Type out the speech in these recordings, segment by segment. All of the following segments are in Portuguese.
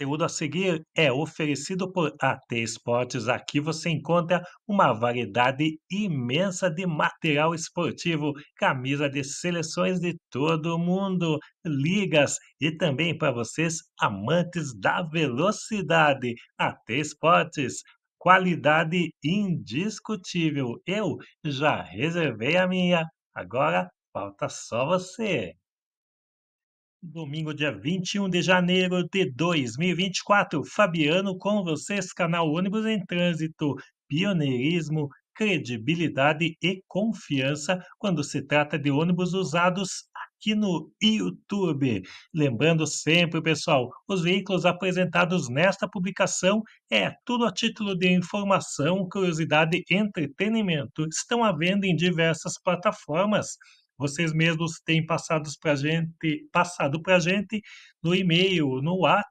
conteúdo a seguir é oferecido por AT Esportes. Aqui você encontra uma variedade imensa de material esportivo, camisa de seleções de todo mundo, ligas e também para vocês amantes da velocidade. AT Esportes, qualidade indiscutível. Eu já reservei a minha. Agora falta só você. Domingo, dia 21 de janeiro de 2024. Fabiano com vocês, canal Ônibus em Trânsito. Pioneirismo, credibilidade e confiança quando se trata de ônibus usados aqui no YouTube. Lembrando sempre, pessoal, os veículos apresentados nesta publicação é tudo a título de informação, curiosidade e entretenimento. Estão à venda em diversas plataformas vocês mesmos têm passados pra gente, passado para a gente no e-mail, no WhatsApp,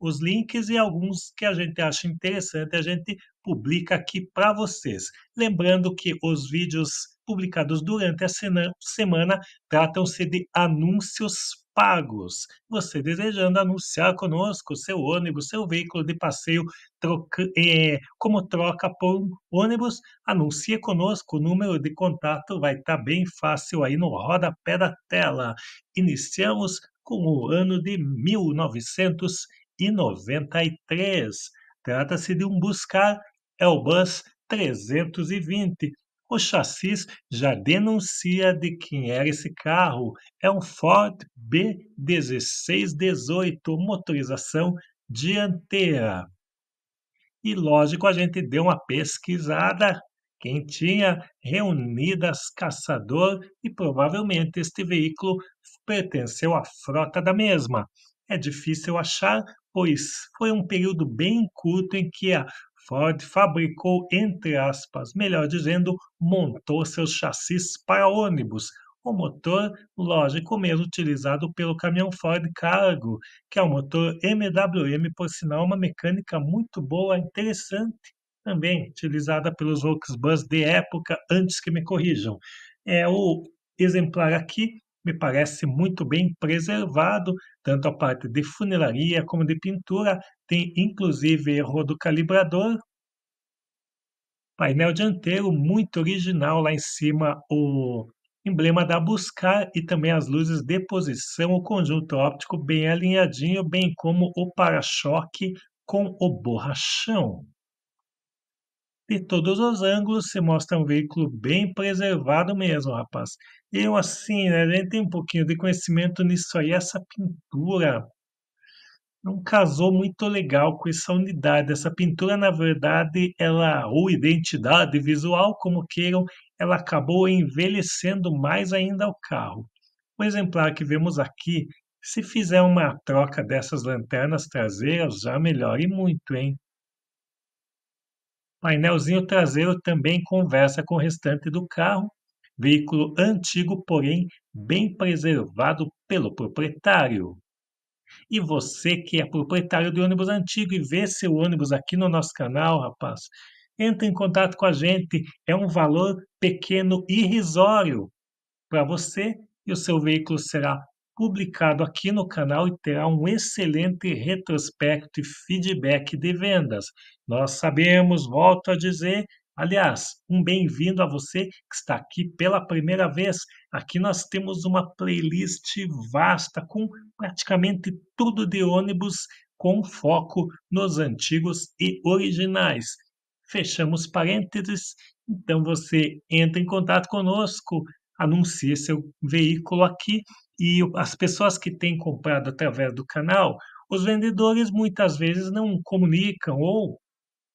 os links e alguns que a gente acha interessante, a gente publica aqui para vocês. Lembrando que os vídeos publicados durante a semana tratam-se de anúncios pagos. Você desejando anunciar conosco seu ônibus, seu veículo de passeio troca, é, como troca por ônibus, anuncie conosco. O número de contato vai estar tá bem fácil aí no rodapé da tela. Iniciamos com o ano de 1993. Trata-se de um Buscar Elbus é 320, o chassis já denuncia de quem era esse carro. É um Ford B1618, motorização dianteira. E lógico, a gente deu uma pesquisada. Quem tinha reunidas caçador e provavelmente este veículo pertenceu à frota da mesma. É difícil achar, pois foi um período bem curto em que a Ford fabricou, entre aspas, melhor dizendo, montou seus chassis para ônibus. O motor, lógico mesmo, utilizado pelo caminhão Ford Cargo, que é um motor MWM, por sinal, uma mecânica muito boa, interessante também, utilizada pelos Volkswagen de época, antes que me corrijam. É o exemplar aqui me parece muito bem preservado, tanto a parte de funilaria como de pintura, tem inclusive erro do calibrador. Painel dianteiro muito original lá em cima, o emblema da Buscar e também as luzes de posição, o conjunto óptico bem alinhadinho, bem como o para-choque com o borrachão. De todos os ângulos se mostra um veículo bem preservado mesmo, rapaz. Eu, assim, né, nem tenho tem um pouquinho de conhecimento nisso aí. Essa pintura não casou muito legal com essa unidade. Essa pintura, na verdade, ela, ou identidade visual, como queiram, ela acabou envelhecendo mais ainda o carro. O exemplar que vemos aqui, se fizer uma troca dessas lanternas traseiras, já melhora e muito, hein? O painelzinho traseiro também conversa com o restante do carro, veículo antigo, porém bem preservado pelo proprietário. E você que é proprietário de ônibus antigo e vê seu ônibus aqui no nosso canal, rapaz, entre em contato com a gente. É um valor pequeno, irrisório para você e o seu veículo será publicado aqui no canal e terá um excelente retrospecto e feedback de vendas. Nós sabemos, volto a dizer, Aliás, um bem-vindo a você que está aqui pela primeira vez. Aqui nós temos uma playlist vasta com praticamente tudo de ônibus com foco nos antigos e originais. Fechamos parênteses, então você entra em contato conosco, anuncie seu veículo aqui e as pessoas que têm comprado através do canal, os vendedores muitas vezes não comunicam ou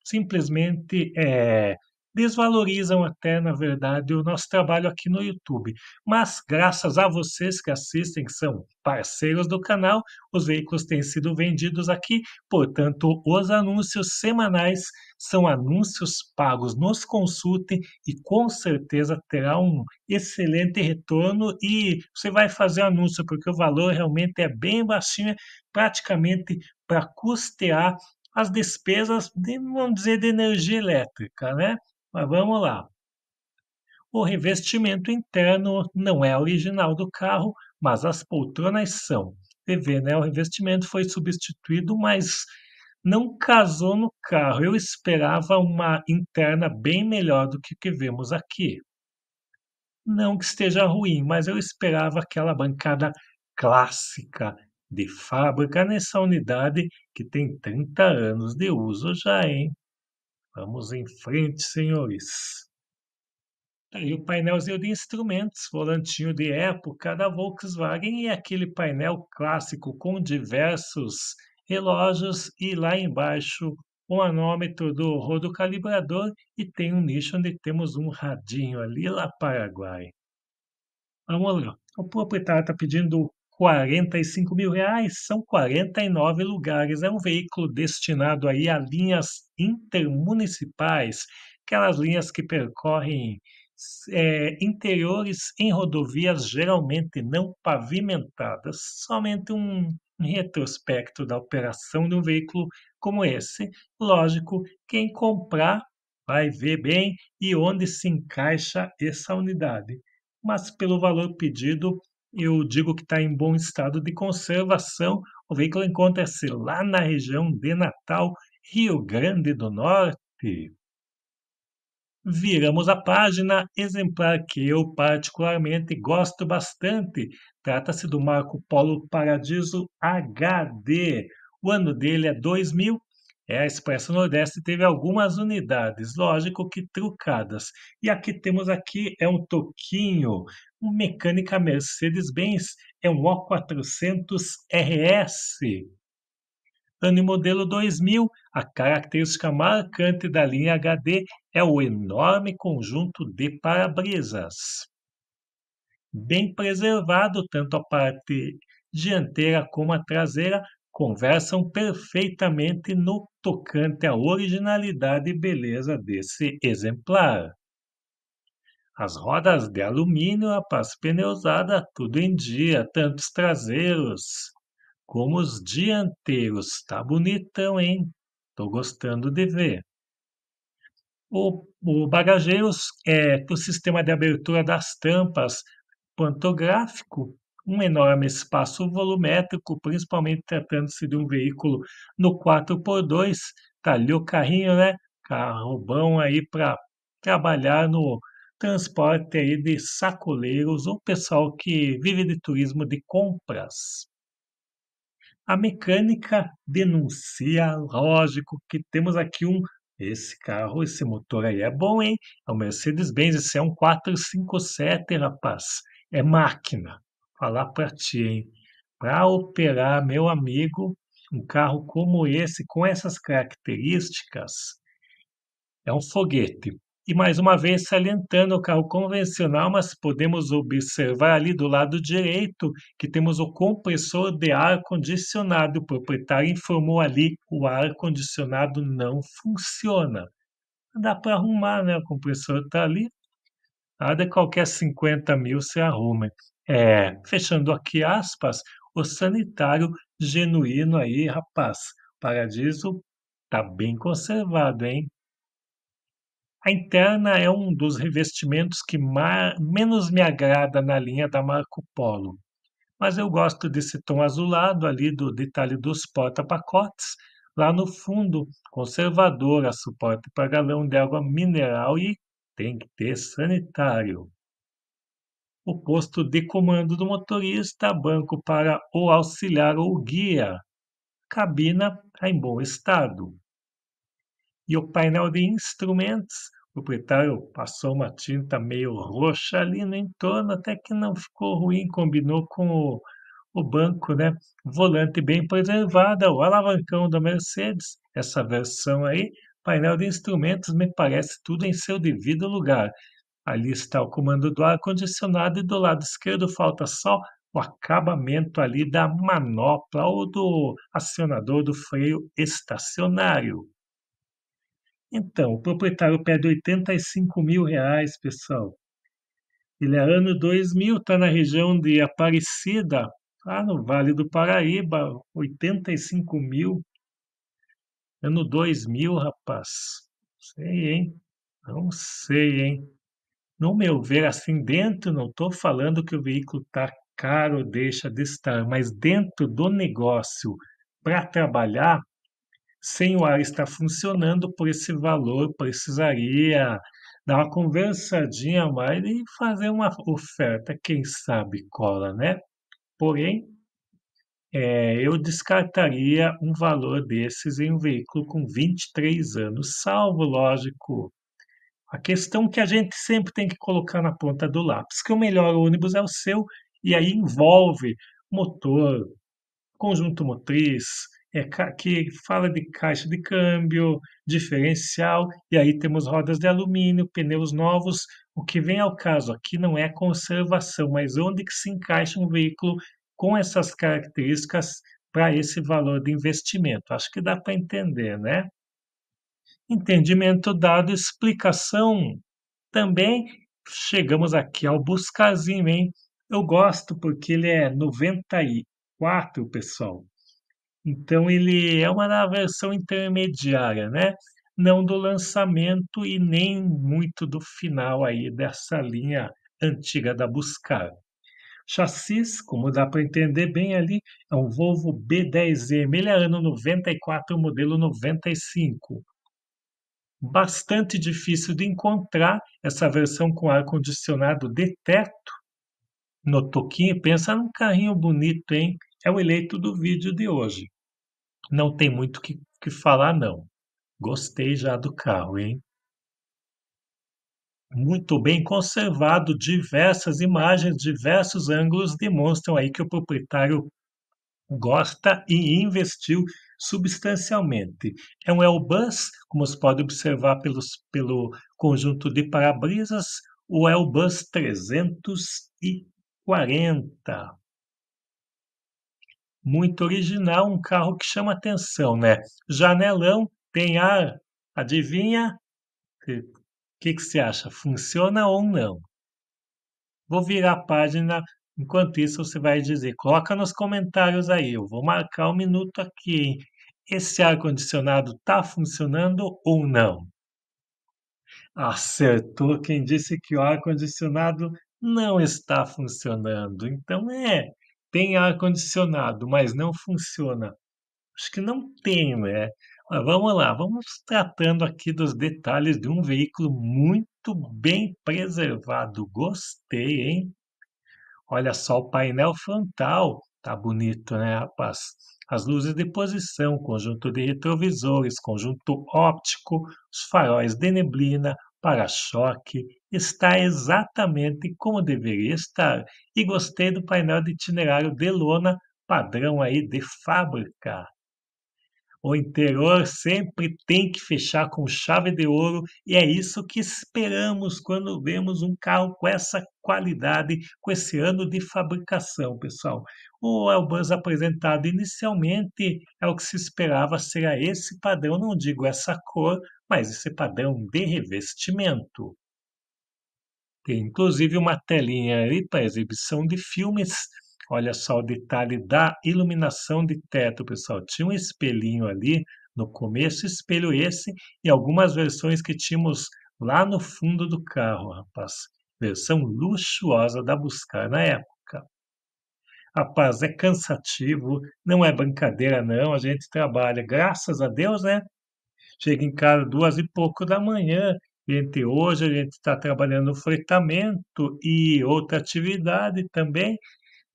simplesmente é, desvalorizam até, na verdade, o nosso trabalho aqui no YouTube. Mas, graças a vocês que assistem, que são parceiros do canal, os veículos têm sido vendidos aqui, portanto, os anúncios semanais são anúncios pagos. Nos consultem e com certeza terá um excelente retorno e você vai fazer anúncio, porque o valor realmente é bem baixinho, praticamente para custear as despesas, de, vamos dizer, de energia elétrica, né? Mas vamos lá. O revestimento interno não é original do carro, mas as poltronas são. Você vê, né? O revestimento foi substituído, mas não casou no carro. Eu esperava uma interna bem melhor do que o que vemos aqui. Não que esteja ruim, mas eu esperava aquela bancada clássica de fábrica nessa unidade que tem 30 anos de uso já, hein? Vamos em frente, senhores. Tá aí o painelzinho de instrumentos, volantinho de época da Volkswagen e aquele painel clássico com diversos relógios e lá embaixo o manômetro do rodocalibrador e tem um nicho onde temos um radinho ali lá Paraguai. Vamos lá. O proprietário está tá pedindo 45 mil reais, são 49 lugares. É um veículo destinado aí a linhas intermunicipais, aquelas linhas que percorrem é, interiores em rodovias geralmente não pavimentadas. Somente um retrospecto da operação de um veículo como esse. Lógico, quem comprar vai ver bem e onde se encaixa essa unidade. Mas pelo valor pedido, eu digo que está em bom estado de conservação. O veículo encontra-se lá na região de Natal, Rio Grande do Norte. Viramos a página, exemplar que eu particularmente gosto bastante. Trata-se do Marco Polo Paradiso HD. O ano dele é 2000 é, a Expresso Nordeste teve algumas unidades, lógico que trucadas. E aqui temos aqui é um toquinho, um mecânica Mercedes-Benz, é um O400 RS. Ano e modelo 2000, a característica marcante da linha HD é o enorme conjunto de para-brisas. Bem preservado tanto a parte dianteira como a traseira, conversam perfeitamente no tocante à originalidade e beleza desse exemplar. As rodas de alumínio, a paz pneusada, tudo em dia, tanto os traseiros como os dianteiros. Tá bonitão, hein? Tô gostando de ver. O, o bagageiros é para o sistema de abertura das tampas pantográfico, um enorme espaço volumétrico, principalmente tratando-se de um veículo no 4x2, tá ali o carrinho, né? Carro bom aí para trabalhar no transporte aí de sacoleiros ou pessoal que vive de turismo de compras. A mecânica denuncia, lógico, que temos aqui um. Esse carro, esse motor aí é bom, hein? É o Mercedes-Benz, esse é um 457, rapaz. É máquina falar para ti, hein? Para operar, meu amigo, um carro como esse, com essas características, é um foguete. E mais uma vez, salientando o carro convencional, mas podemos observar ali do lado direito que temos o compressor de ar-condicionado. O proprietário informou ali o ar-condicionado não funciona. Dá para arrumar, né? O compressor está ali. Nada qualquer 50 mil se arruma. É, fechando aqui aspas, o sanitário genuíno aí, rapaz. Paradiso tá bem conservado, hein? A interna é um dos revestimentos que menos me agrada na linha da Marco Polo, mas eu gosto desse tom azulado ali do detalhe dos porta-pacotes, lá no fundo, conservadora, suporte para galão de água mineral e tem que ter sanitário o posto de comando do motorista, banco para o auxiliar ou guia, cabina em bom estado. E o painel de instrumentos, o proprietário passou uma tinta meio roxa ali no entorno, até que não ficou ruim, combinou com o, o banco, né? Volante bem preservado, o alavancão da Mercedes, essa versão aí, painel de instrumentos me parece tudo em seu devido lugar. Ali está o comando do ar-condicionado e do lado esquerdo falta só o acabamento ali da manopla ou do acionador do freio estacionário. Então, o proprietário pede 85 mil reais, pessoal. Ele é ano 2000, está na região de Aparecida, lá no Vale do Paraíba, 85 mil. Ano 2000, rapaz. Sei, hein? Não sei, hein? No meu ver, assim, dentro, não estou falando que o veículo está caro deixa de estar, mas dentro do negócio, para trabalhar, sem o ar estar funcionando por esse valor, precisaria dar uma conversadinha a mais e fazer uma oferta, quem sabe cola, né? Porém, é, eu descartaria um valor desses em um veículo com 23 anos, salvo, lógico, a questão que a gente sempre tem que colocar na ponta do lápis, que o melhor ônibus é o seu, e aí envolve motor, conjunto motriz, é, que fala de caixa de câmbio, diferencial, e aí temos rodas de alumínio, pneus novos. O que vem ao caso aqui não é conservação, mas onde que se encaixa um veículo com essas características para esse valor de investimento. Acho que dá para entender, né? entendimento dado, explicação também. Chegamos aqui ao Buscazinho, hein? Eu gosto porque ele é 94, pessoal. Então ele é uma versão intermediária, né? Não do lançamento e nem muito do final aí dessa linha antiga da Buscar. Chassis, como dá para entender bem ali, é um Volvo B10M, ele é ano 94, modelo 95 bastante difícil de encontrar essa versão com ar-condicionado de teto no toquinho. Pensa num carrinho bonito, hein? É o eleito do vídeo de hoje. Não tem muito o que, que falar, não. Gostei já do carro, hein? Muito bem conservado, diversas imagens, diversos ângulos demonstram aí que o proprietário gosta e investiu substancialmente. É um Elbus, como se pode observar pelos, pelo conjunto de para-brisas, o Elbus 340. Muito original, um carro que chama atenção, né? Janelão, tem ar, adivinha? O que, que você acha? Funciona ou não? Vou virar a página Enquanto isso, você vai dizer, coloca nos comentários aí, eu vou marcar um minuto aqui, hein? esse ar-condicionado está funcionando ou não? Acertou quem disse que o ar-condicionado não está funcionando. Então é, tem ar-condicionado, mas não funciona. Acho que não tem, né? Mas vamos lá, vamos tratando aqui dos detalhes de um veículo muito bem preservado. Gostei, hein? Olha só o painel frontal, tá bonito, né, rapaz? as luzes de posição, conjunto de retrovisores, conjunto óptico, os faróis de neblina, para-choque, está exatamente como deveria estar. E gostei do painel de itinerário de lona, padrão aí de fábrica. O interior sempre tem que fechar com chave de ouro e é isso que esperamos quando vemos um carro com essa qualidade, com esse ano de fabricação, pessoal. É o Elbus apresentado inicialmente é o que se esperava ser esse padrão, não digo essa cor, mas esse padrão de revestimento. Tem inclusive uma telinha ali para exibição de filmes. Olha só o detalhe da iluminação de teto, pessoal. Tinha um espelhinho ali no começo, espelho esse, e algumas versões que tínhamos lá no fundo do carro, rapaz. Versão luxuosa da Buscar na época. Rapaz, é cansativo, não é brincadeira, não. A gente trabalha, graças a Deus, né? Chega em casa duas e pouco da manhã. Gente, hoje a gente está trabalhando fretamento e outra atividade também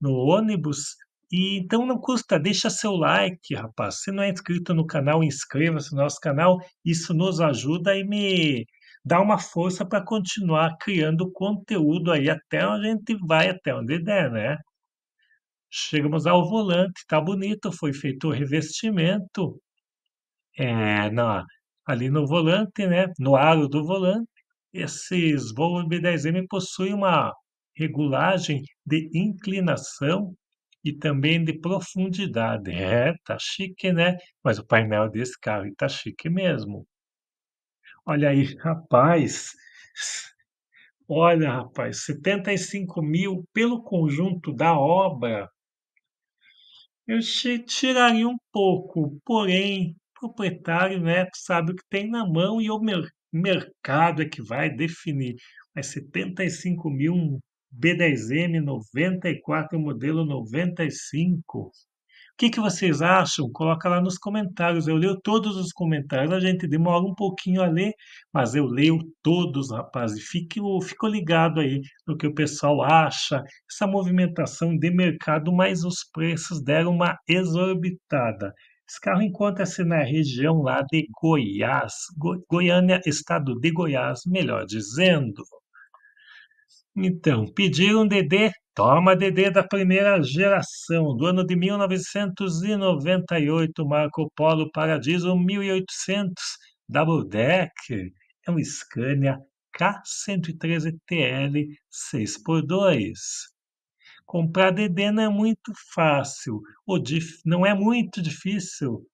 no ônibus. E então não custa, deixa seu like, rapaz. Se não é inscrito no canal, inscreva-se no nosso canal. Isso nos ajuda e me dá uma força para continuar criando conteúdo aí até onde a gente vai, até onde der, né? Chegamos ao volante, tá bonito, foi feito o revestimento é, na, ali no volante, né, no aro do volante. Esses voos B10M possuem uma regulagem de inclinação e também de profundidade. É, tá chique, né? Mas o painel desse carro tá chique mesmo. Olha aí, rapaz. Olha, rapaz, 75 mil pelo conjunto da obra eu tiraria um pouco, porém, o proprietário né, sabe o que tem na mão e é o mer mercado é que vai definir. Mas 75 mil, um B10M 94, um modelo 95, que, que vocês acham? Coloca lá nos comentários. Eu leio todos os comentários. A gente demora um pouquinho a ler, mas eu leio todos, rapaz. E fico, fico ligado aí no que o pessoal acha. Essa movimentação de mercado, mas os preços deram uma exorbitada. Esse carro encontra-se na região lá de Goiás, Go Goiânia, estado de Goiás, melhor dizendo. Então, pediram DD, toma DD da primeira geração, do ano de 1998, Marco Polo Paradiso 1800, Double Deck. É um Scania K113 TL 6x2. Comprar DD não é muito fácil, ou dif... não é muito difícil.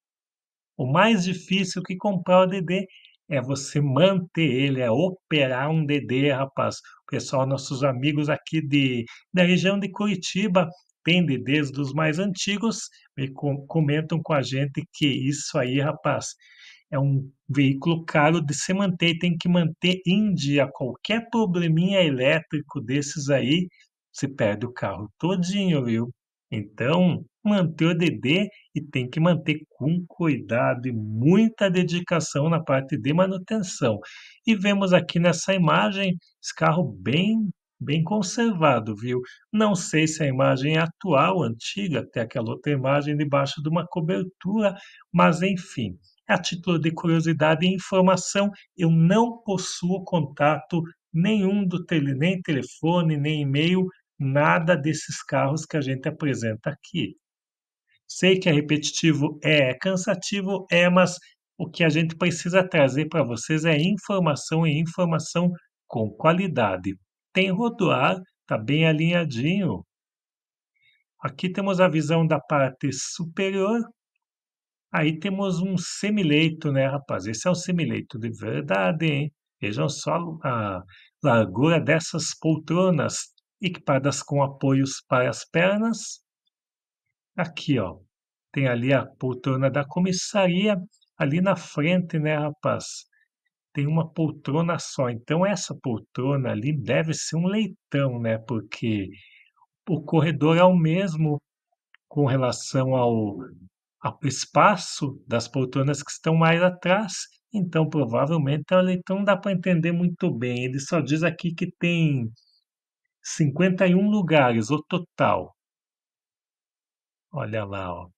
O mais difícil que comprar o DD é você manter ele, é operar um DD, rapaz. O pessoal, nossos amigos aqui de, da região de Curitiba, tem DDs dos mais antigos, me comentam com a gente que isso aí, rapaz, é um veículo caro de se manter, tem que manter em dia. Qualquer probleminha elétrico desses aí, se perde o carro todinho, viu? Então, manter o DD e tem que manter com cuidado e muita dedicação na parte de manutenção. E vemos aqui nessa imagem esse carro bem bem conservado, viu? Não sei se a imagem é atual, antiga, até aquela outra imagem debaixo de uma cobertura, mas enfim. A título de curiosidade e informação, eu não possuo contato nenhum do tele, nem telefone, nem e-mail, nada desses carros que a gente apresenta aqui. Sei que é repetitivo, é, é, cansativo, é, mas o que a gente precisa trazer para vocês é informação e informação com qualidade. Tem rodoar, está bem alinhadinho. Aqui temos a visão da parte superior. Aí temos um semileito, né, rapaz? Esse é um semileito de verdade, hein? Vejam só a largura dessas poltronas, equipadas com apoios para as pernas. Aqui, ó, tem ali a poltrona da comissaria, ali na frente, né, rapaz? Tem uma poltrona só. Então, essa poltrona ali deve ser um leitão, né? Porque o corredor é o mesmo com relação ao, ao espaço das poltronas que estão mais atrás. Então, provavelmente, é um leitão não dá para entender muito bem. Ele só diz aqui que tem 51 lugares o total. Olha lá, ó.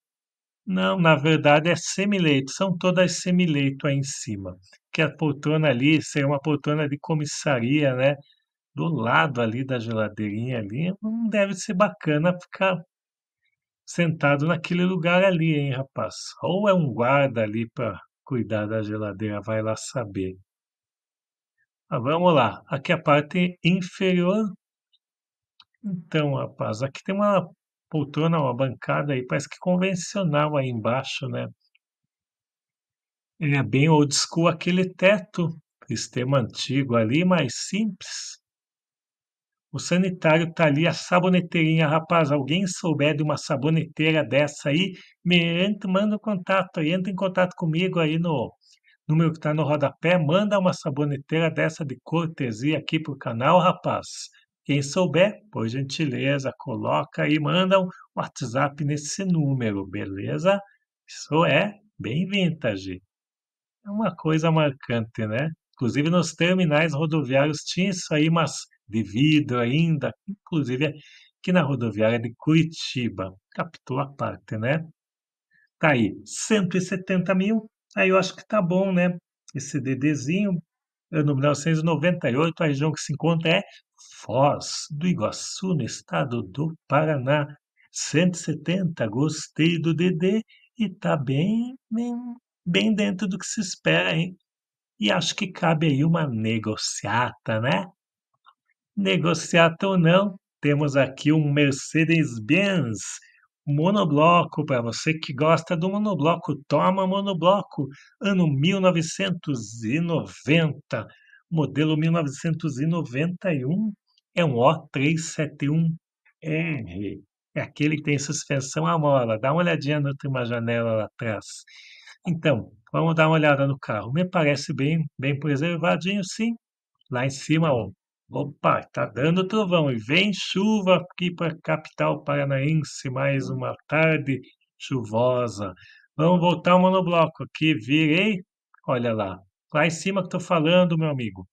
Não, na verdade é semileito, são todas semileito aí em cima. Que a poltrona ali seria é uma poltrona de comissaria, né? Do lado ali da geladeirinha ali, não hum, deve ser bacana ficar sentado naquele lugar ali, hein, rapaz? Ou é um guarda ali para cuidar da geladeira, vai lá saber. Ah, vamos lá, aqui a parte inferior. Então, rapaz, aqui tem uma poltrona, uma bancada aí, parece que convencional aí embaixo, né? Ele é bem old school, aquele teto, sistema antigo ali, mais simples. O sanitário tá ali, a saboneteirinha, rapaz, alguém souber de uma saboneteira dessa aí, me entra, manda um contato aí, entra em contato comigo aí no número que tá no rodapé, manda uma saboneteira dessa de cortesia aqui pro canal, rapaz. Quem souber, por gentileza, coloca e manda um WhatsApp nesse número, beleza? Isso é bem vintage. É uma coisa marcante, né? Inclusive nos terminais rodoviários tinha isso aí, mas de vidro ainda, inclusive aqui na rodoviária de Curitiba. Captou a parte, né? Tá aí, 170 mil. Aí eu acho que tá bom, né? Esse DDzinho, ano 1998, a região que se encontra é Foz do Iguaçu, no estado do Paraná. 170, gostei do DD e tá bem, bem, bem dentro do que se espera, hein? E acho que cabe aí uma negociata, né? Negociata ou não, temos aqui um Mercedes-Benz monobloco para você que gosta do monobloco, toma monobloco, ano 1990 modelo 1991, é um O371R. É aquele que tem suspensão à mola. Dá uma olhadinha na última janela lá atrás. Então, vamos dar uma olhada no carro. Me parece bem, bem preservadinho, sim. Lá em cima, ó. Opa, tá dando trovão e vem chuva aqui para a capital paranaense mais uma tarde chuvosa. Vamos voltar ao monobloco aqui, virei, olha lá, Lá em cima que estou falando, meu amigo.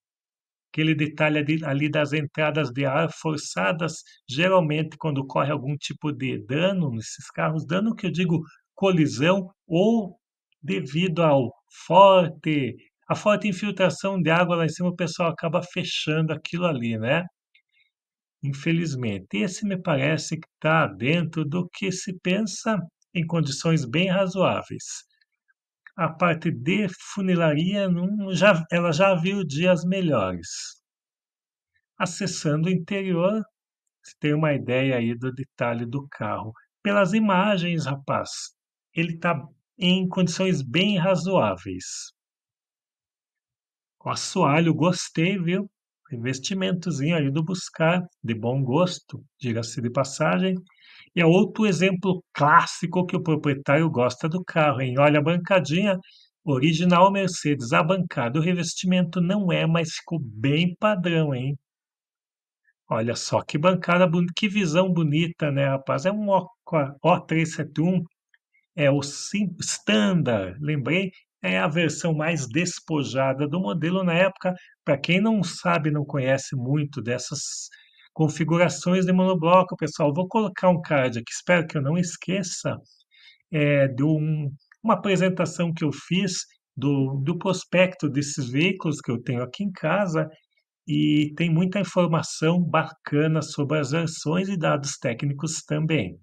Aquele detalhe ali, das entradas de ar forçadas, geralmente quando ocorre algum tipo de dano nesses carros, dano que eu digo colisão ou devido ao forte, a forte infiltração de água lá em cima, o pessoal acaba fechando aquilo ali, né? Infelizmente, esse me parece que está dentro do que se pensa em condições bem razoáveis a parte de funilaria não, já, ela já viu dias melhores. Acessando o interior, você tem uma ideia aí do detalhe do carro. Pelas imagens, rapaz, ele está em condições bem razoáveis. O assoalho, gostei, viu? Investimentozinho ali do buscar, de bom gosto, diga-se de passagem. E é outro exemplo clássico que o proprietário gosta do carro, hein? Olha a bancadinha, original Mercedes, a bancada, o revestimento não é, mas ficou bem padrão, hein? Olha só que bancada, que visão bonita, né, rapaz? É um O, O371, é o sim, Standard, lembrei, é a versão mais despojada do modelo na época. Para quem não sabe, não conhece muito dessas configurações de monobloco, pessoal. Vou colocar um card aqui, espero que eu não esqueça, é, de um, uma apresentação que eu fiz do, do prospecto desses veículos que eu tenho aqui em casa e tem muita informação bacana sobre as versões e dados técnicos também.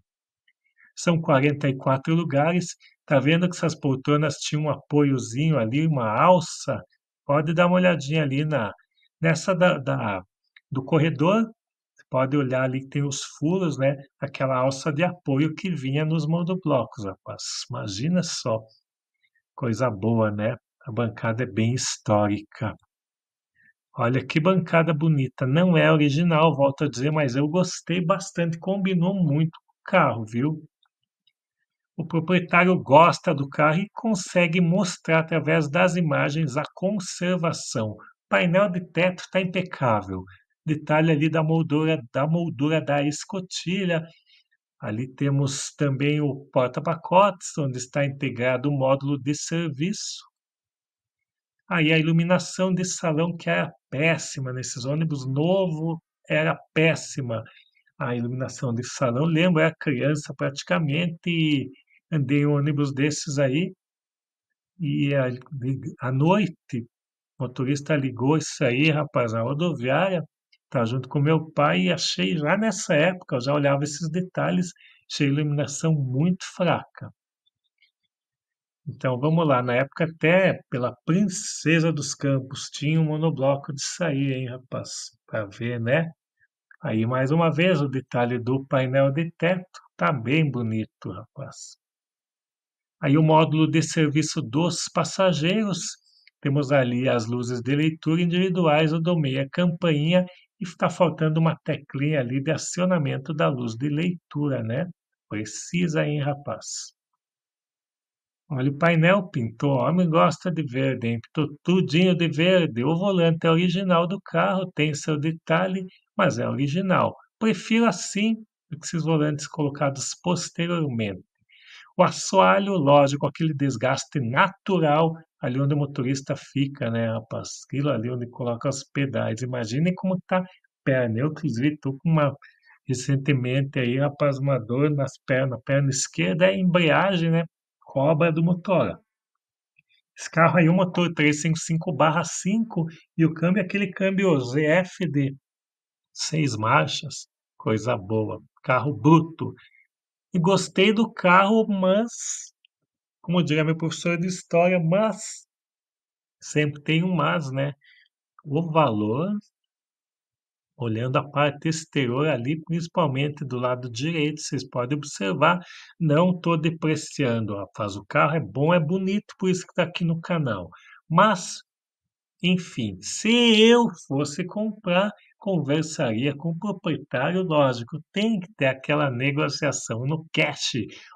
São 44 lugares, tá vendo que essas poltronas tinham um apoiozinho ali, uma alça? Pode dar uma olhadinha ali na nessa da, da do corredor pode olhar ali que tem os furos, né? Aquela alça de apoio que vinha nos monoblocos, rapaz. Imagina só. Coisa boa, né? A bancada é bem histórica. Olha que bancada bonita. Não é original, volto a dizer, mas eu gostei bastante. Combinou muito com o carro, viu? O proprietário gosta do carro e consegue mostrar através das imagens a conservação. O painel de teto está impecável detalhe ali da moldura da moldura da escotilha. Ali temos também o porta-pacotes, onde está integrado o módulo de serviço. Aí ah, a iluminação de salão que era péssima nesses ônibus novo, era péssima. A iluminação de salão, lembro, era criança praticamente, andei em ônibus desses aí, e à noite, o motorista ligou isso aí, rapaz, na rodoviária, estar tá junto com meu pai e achei já nessa época, eu já olhava esses detalhes, achei a iluminação muito fraca. Então vamos lá, na época até pela Princesa dos Campos tinha um monobloco de sair, hein, rapaz, para ver, né? Aí mais uma vez o detalhe do painel de teto tá bem bonito, rapaz. Aí o módulo de serviço dos passageiros, temos ali as luzes de leitura individuais, o do meia campainha e está faltando uma teclinha ali de acionamento da luz de leitura, né? Precisa, hein, rapaz? Olha, o painel pintou, homem gosta de verde, hein? Pintou tudinho de verde. O volante é original do carro, tem seu detalhe, mas é original. Prefiro assim do que esses volantes colocados posteriormente. O assoalho, lógico, aquele desgaste natural ali onde o motorista fica, né, rapaz? Aquilo ali onde coloca os pedais. Imaginem como tá perna. Eu, inclusive, tô com uma recentemente aí, rapaz, uma dor nas pernas. Perna esquerda é embreagem, né? Cobra do motor. Esse carro aí, o motor 355/5 e o câmbio é aquele câmbio ZFD, seis marchas, coisa boa, carro bruto e gostei do carro, mas, como diria meu professor de história, mas sempre tem um mas, né? O valor, olhando a parte exterior ali, principalmente do lado direito, vocês podem observar, não estou depreciando, faz o carro é bom, é bonito, por isso que está aqui no canal. Mas, enfim, se eu fosse comprar, conversaria com o proprietário, lógico, tem que ter aquela negociação no cash,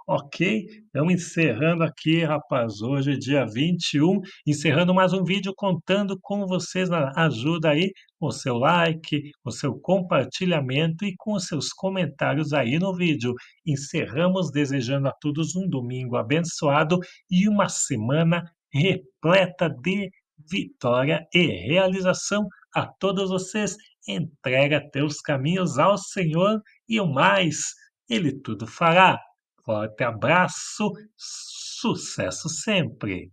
ok? Então, encerrando aqui, rapaz, hoje, é dia 21, encerrando mais um vídeo, contando com vocês, ajuda aí com o seu like, com o seu compartilhamento e com os seus comentários aí no vídeo. Encerramos desejando a todos um domingo abençoado e uma semana repleta de vitória e realização a todos vocês Entrega teus caminhos ao Senhor e o mais, Ele tudo fará. Forte abraço, sucesso sempre!